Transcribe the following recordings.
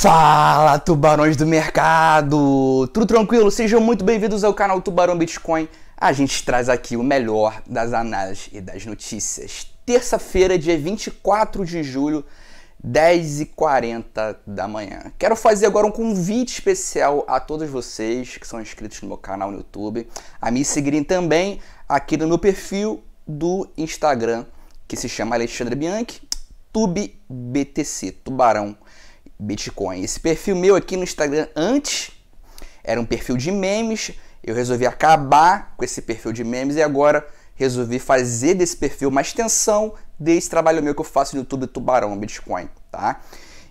Fala, tubarões do mercado! Tudo tranquilo? Sejam muito bem-vindos ao canal Tubarão Bitcoin. A gente traz aqui o melhor das análises e das notícias. Terça-feira, dia 24 de julho, 10h40 da manhã. Quero fazer agora um convite especial a todos vocês que são inscritos no meu canal no YouTube, a me seguirem também aqui no meu perfil do Instagram, que se chama Alexandre Bianchi, TubeBTC, Tubarão Bitcoin. Esse perfil meu aqui no Instagram antes era um perfil de memes. Eu resolvi acabar com esse perfil de memes e agora resolvi fazer desse perfil uma extensão desse trabalho meu que eu faço no YouTube Tubarão Bitcoin, tá?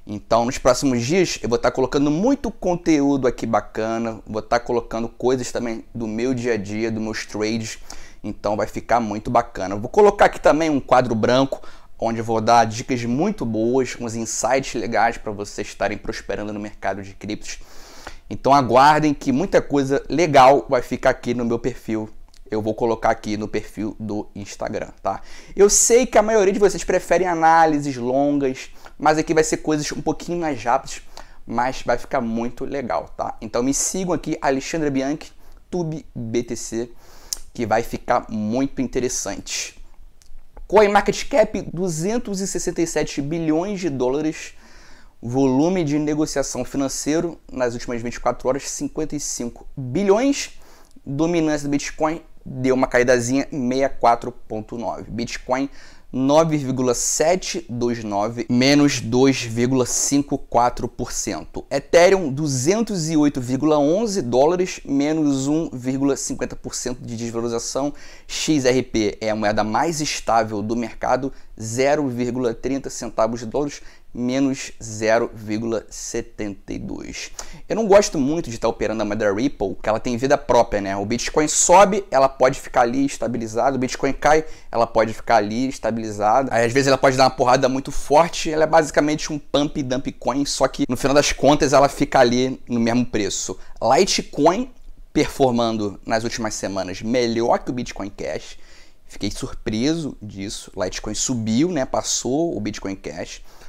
Então, nos próximos dias, eu vou estar tá colocando muito conteúdo aqui bacana, vou estar tá colocando coisas também do meu dia a dia, dos meus trades. Então, vai ficar muito bacana. vou colocar aqui também um quadro branco onde vou dar dicas muito boas, uns insights legais para vocês estarem prosperando no mercado de criptos. Então aguardem que muita coisa legal vai ficar aqui no meu perfil. Eu vou colocar aqui no perfil do Instagram, tá? Eu sei que a maioria de vocês preferem análises longas, mas aqui vai ser coisas um pouquinho mais rápidas, mas vai ficar muito legal, tá? Então me sigam aqui, Alexandre Bianchi, Tube BTC, que vai ficar muito interessante. CoinMarketCap 267 bilhões de dólares, volume de negociação financeiro nas últimas 24 horas 55 bilhões, dominância do Bitcoin deu uma caídazinha 64,9. Bitcoin 9,729 menos 2,54%. Ethereum 208,11 dólares menos 1,50% de desvalorização. XRP é a moeda mais estável do mercado, 0,30 centavos de dólares menos 0,72. Eu não gosto muito de estar operando a moeda Ripple, que ela tem vida própria, né? O Bitcoin sobe, ela pode ficar ali estabilizada, o Bitcoin cai, ela pode ficar ali estabilizada. Aí, às vezes ela pode dar uma porrada muito forte, ela é basicamente um pump e dump coin, só que no final das contas ela fica ali no mesmo preço. Litecoin performando nas últimas semanas melhor que o Bitcoin Cash. Fiquei surpreso disso. Litecoin subiu, né? Passou o Bitcoin Cash.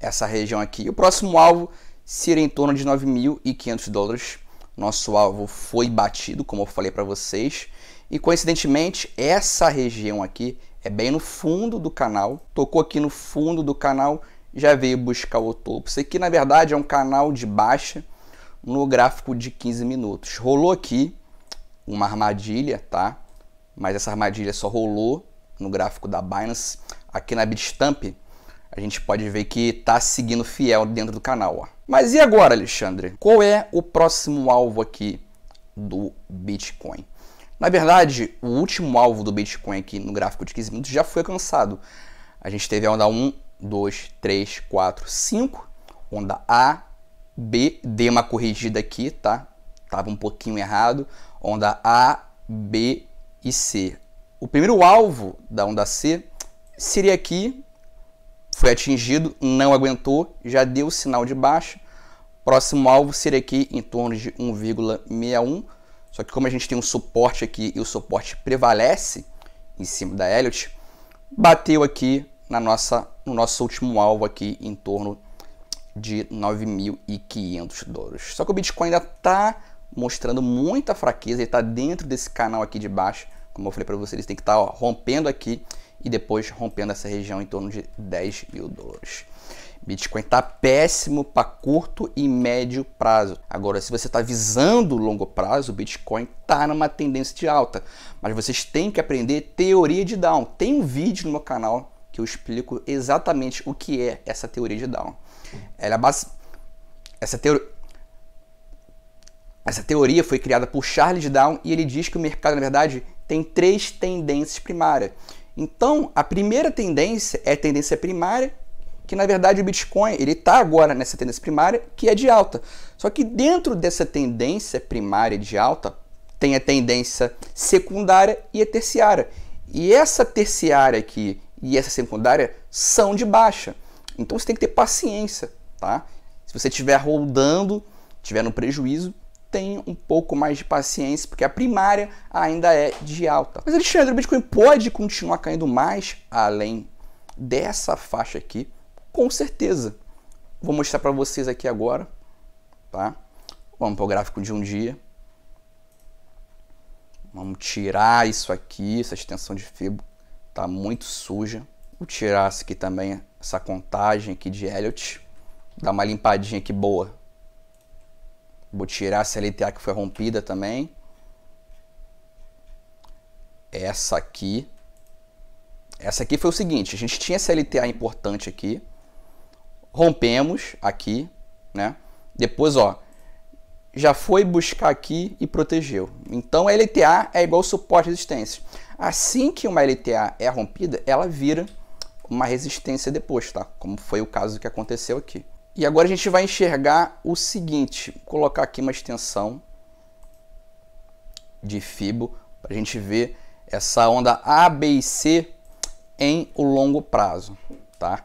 essa região aqui. O próximo alvo seria em torno de 9.500 dólares. Nosso alvo foi batido, como eu falei para vocês. E coincidentemente, essa região aqui é bem no fundo do canal. Tocou aqui no fundo do canal, já veio buscar o topo. Isso aqui, na verdade, é um canal de baixa no gráfico de 15 minutos. Rolou aqui uma armadilha, tá? Mas essa armadilha só rolou no gráfico da Binance. Aqui na Bitstamp, a gente pode ver que está seguindo fiel dentro do canal. Ó. Mas e agora, Alexandre? Qual é o próximo alvo aqui do Bitcoin? Na verdade, o último alvo do Bitcoin aqui no gráfico de 15 minutos já foi alcançado. A gente teve a onda 1, 2, 3, 4, 5, onda A, B, dei uma corrigida aqui, tá? Tava um pouquinho errado. Onda A, B e C. O primeiro alvo da onda C seria aqui foi atingido, não aguentou, já deu sinal de baixa. Próximo alvo seria aqui em torno de 1,61. Só que como a gente tem um suporte aqui e o suporte prevalece em cima da Elliot, bateu aqui na nossa, no nosso último alvo aqui em torno de 9.500 dólares. Só que o Bitcoin ainda está mostrando muita fraqueza, ele está dentro desse canal aqui de baixo. Como eu falei para vocês, ele tem que estar tá, rompendo aqui e depois rompendo essa região em torno de 10 mil dólares. Bitcoin está péssimo para curto e médio prazo. Agora, se você está visando longo prazo, o Bitcoin está numa tendência de alta. Mas vocês têm que aprender teoria de down. Tem um vídeo no meu canal que eu explico exatamente o que é essa teoria de down. Ela é base... essa, teori... essa teoria foi criada por Charles Down e ele diz que o mercado, na verdade, tem três tendências primárias. Então, a primeira tendência é a tendência primária, que na verdade o Bitcoin ele está agora nessa tendência primária que é de alta. Só que dentro dessa tendência primária de alta tem a tendência secundária e a terciária. E essa terciária aqui e essa secundária são de baixa. Então você tem que ter paciência, tá? Se você estiver rodando, tiver no prejuízo, tem um pouco mais de paciência, porque a primária ainda é de alta. Mas Alexandre, o Bitcoin pode continuar caindo mais além dessa faixa aqui? Com certeza. Vou mostrar para vocês aqui agora, tá? Vamos para o gráfico de um dia. Vamos tirar isso aqui, essa extensão de fibra tá muito suja. Vou tirar aqui também, essa contagem aqui de Elliot. Dar uma limpadinha aqui boa. Vou tirar a CLTA que foi rompida também. Essa aqui. Essa aqui foi o seguinte, a gente tinha CLTA importante aqui. Rompemos aqui, né? Depois, ó, já foi buscar aqui e protegeu. Então a LTA é igual suporte à resistência. Assim que uma LTA é rompida, ela vira uma resistência depois, tá? Como foi o caso que aconteceu aqui. E agora a gente vai enxergar o seguinte, vou colocar aqui uma extensão de Fibo para a gente ver essa onda A, B e C em o longo prazo, tá?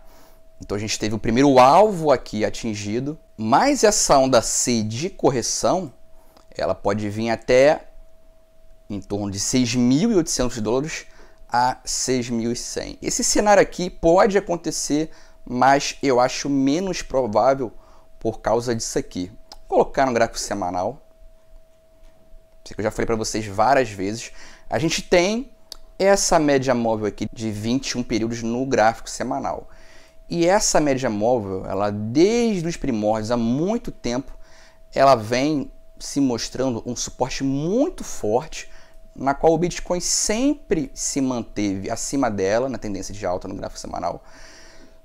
Então a gente teve o primeiro alvo aqui atingido, mas essa onda C de correção, ela pode vir até em torno de 6.800 dólares a 6.100. Esse cenário aqui pode acontecer mas eu acho menos provável por causa disso aqui. Vou colocar no gráfico semanal, que eu já falei para vocês várias vezes, a gente tem essa média móvel aqui de 21 períodos no gráfico semanal. E essa média móvel, ela desde os primórdios, há muito tempo, ela vem se mostrando um suporte muito forte, na qual o Bitcoin sempre se manteve acima dela, na tendência de alta no gráfico semanal,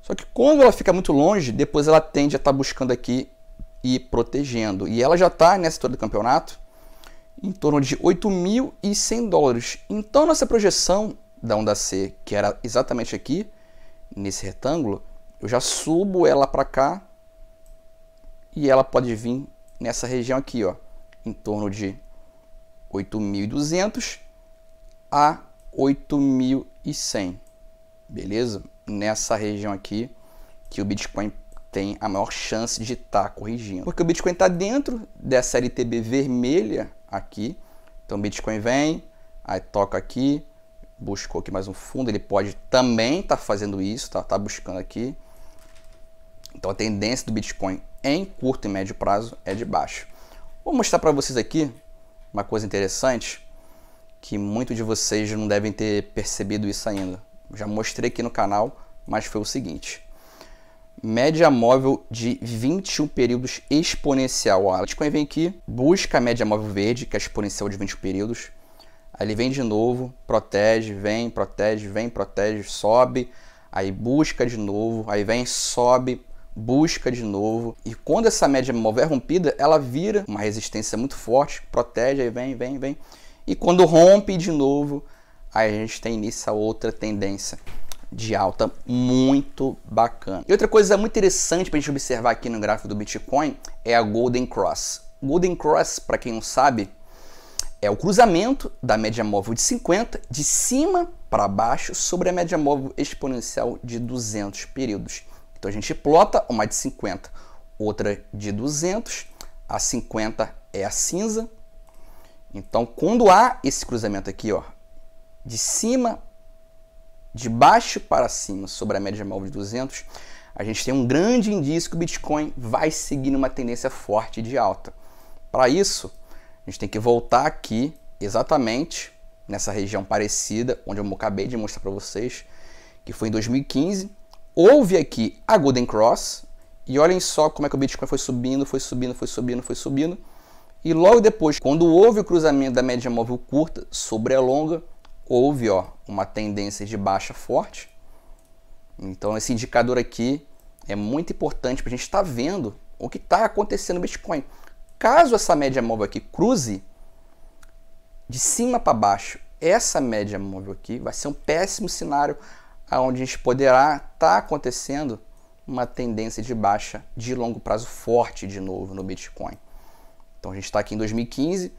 só que quando ela fica muito longe, depois ela tende a estar tá buscando aqui e protegendo. E ela já está nessa história do campeonato em torno de 8.100 dólares. Então nossa projeção da onda C, que era exatamente aqui, nesse retângulo, eu já subo ela para cá e ela pode vir nessa região aqui, ó, em torno de 8.200 a 8.100, beleza? nessa região aqui que o Bitcoin tem a maior chance de estar tá corrigindo. Porque o Bitcoin está dentro dessa LTB vermelha aqui. Então o Bitcoin vem, aí toca aqui, buscou aqui mais um fundo, ele pode também estar tá fazendo isso, tá, tá buscando aqui. Então a tendência do Bitcoin em curto e médio prazo é de baixo. Vou mostrar para vocês aqui uma coisa interessante que muitos de vocês não devem ter percebido isso ainda já mostrei aqui no canal, mas foi o seguinte. Média móvel de 21 períodos exponencial. Ó, a Bitcoin vem aqui, busca a média móvel verde, que é exponencial de 20 períodos. Aí ele vem de novo, protege, vem, protege, vem, protege, sobe. Aí busca de novo, aí vem, sobe, busca de novo. E quando essa média móvel é rompida, ela vira uma resistência muito forte, protege, aí vem, vem, vem. E quando rompe de novo, aí a gente tem nisso outra tendência de alta muito bacana. E outra coisa muito interessante para a gente observar aqui no gráfico do Bitcoin é a Golden Cross. Golden Cross, para quem não sabe, é o cruzamento da média móvel de 50 de cima para baixo sobre a média móvel exponencial de 200 períodos. Então a gente plota uma de 50, outra de 200, a 50 é a cinza. Então quando há esse cruzamento aqui, ó, de cima, de baixo para cima, sobre a média móvel de 200, a gente tem um grande indício que o Bitcoin vai seguir uma tendência forte de alta. Para isso, a gente tem que voltar aqui exatamente nessa região parecida onde eu acabei de mostrar para vocês, que foi em 2015. Houve aqui a Golden Cross e olhem só como é que o Bitcoin foi subindo, foi subindo, foi subindo, foi subindo. E logo depois, quando houve o cruzamento da média móvel curta sobre a longa, houve ó, uma tendência de baixa forte. Então esse indicador aqui é muito importante para a gente estar tá vendo o que está acontecendo no Bitcoin. Caso essa média móvel aqui cruze de cima para baixo, essa média móvel aqui vai ser um péssimo cenário onde a gente poderá estar tá acontecendo uma tendência de baixa de longo prazo forte de novo no Bitcoin. Então a gente está aqui em 2015,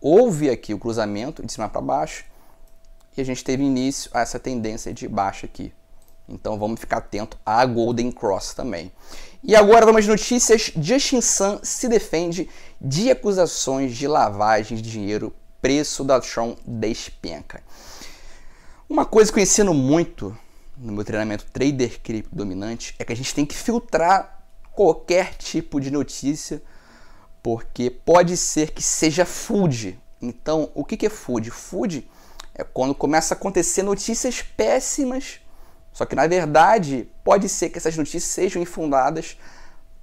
houve aqui o cruzamento de cima para baixo, e a gente teve início a essa tendência de baixa aqui. Então vamos ficar atento à Golden Cross também. E agora vamos notícias. Justin Sun se defende de acusações de lavagem de dinheiro. Preço da Tron despenca. Uma coisa que eu ensino muito no meu treinamento Trader Cripto Dominante é que a gente tem que filtrar qualquer tipo de notícia, porque pode ser que seja food. Então, o que é food? Food é quando começa a acontecer notícias péssimas, só que na verdade pode ser que essas notícias sejam infundadas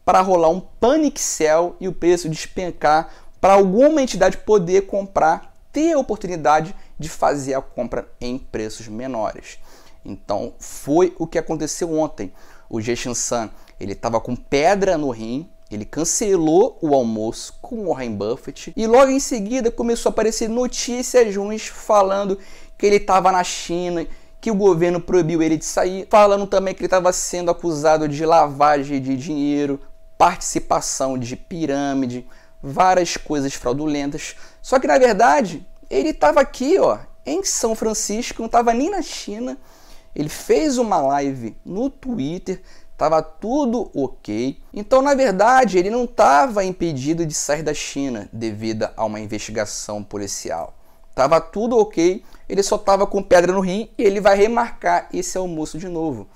para rolar um panic sell e o preço despencar para alguma entidade poder comprar, ter a oportunidade de fazer a compra em preços menores. Então foi o que aconteceu ontem. O Jason Sun ele estava com pedra no rim, ele cancelou o almoço com Warren Buffett e logo em seguida começou a aparecer notícias ruins falando que ele estava na China, que o governo proibiu ele de sair, falando também que ele estava sendo acusado de lavagem de dinheiro, participação de pirâmide, várias coisas fraudulentas. Só que na verdade, ele estava aqui, ó, em São Francisco, não estava nem na China ele fez uma live no Twitter, estava tudo ok. Então, na verdade, ele não estava impedido de sair da China devido a uma investigação policial. Tava tudo ok, ele só tava com pedra no rim e ele vai remarcar esse almoço de novo.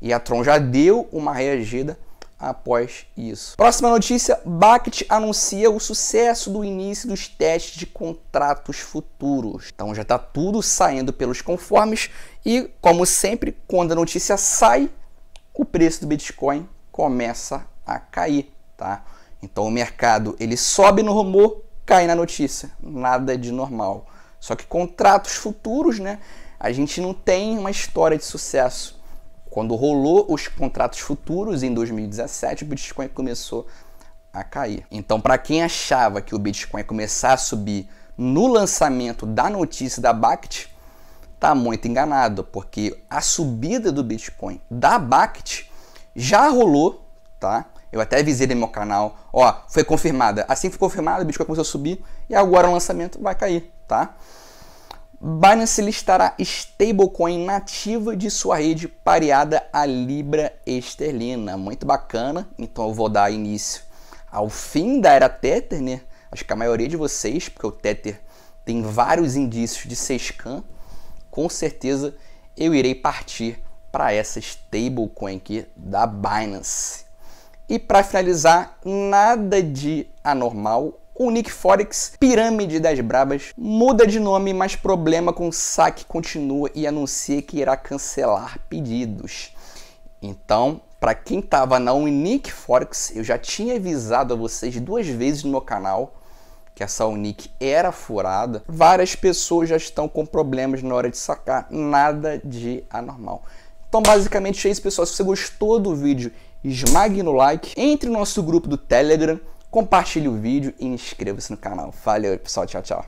E a Tron já deu uma reagida após isso. Próxima notícia: Bakht anuncia o sucesso do início dos testes de contratos futuros. Então já está tudo saindo pelos conformes e, como sempre, quando a notícia sai, o preço do Bitcoin começa a cair, tá? Então o mercado ele sobe no rumor, cai na notícia, nada de normal. Só que contratos futuros, né? A gente não tem uma história de sucesso quando rolou os contratos futuros em 2017, o Bitcoin começou a cair. Então, para quem achava que o Bitcoin ia começar a subir no lançamento da notícia da BACT, tá muito enganado, porque a subida do Bitcoin da BACT já rolou, tá? Eu até avisei no meu canal, ó, foi confirmada. Assim que foi confirmada, o Bitcoin começou a subir e agora o lançamento vai cair, tá? Binance listará stablecoin nativa de sua rede pareada à libra esterlina. Muito bacana. Então eu vou dar início ao fim da era Tether, né? Acho que a maioria de vocês, porque o Tether tem vários indícios de sescan, com certeza eu irei partir para essa stablecoin aqui da Binance. E para finalizar, nada de anormal o Nick Forex, pirâmide das brabas, muda de nome, mas problema com saque continua e anuncia que irá cancelar pedidos. Então, para quem estava na Unique Forex, eu já tinha avisado a vocês duas vezes no meu canal que essa Unique era furada. Várias pessoas já estão com problemas na hora de sacar, nada de anormal. Então basicamente é isso pessoal, se você gostou do vídeo, esmague no like, entre no nosso grupo do Telegram, compartilhe o vídeo e inscreva-se no canal. Valeu, pessoal. Tchau, tchau.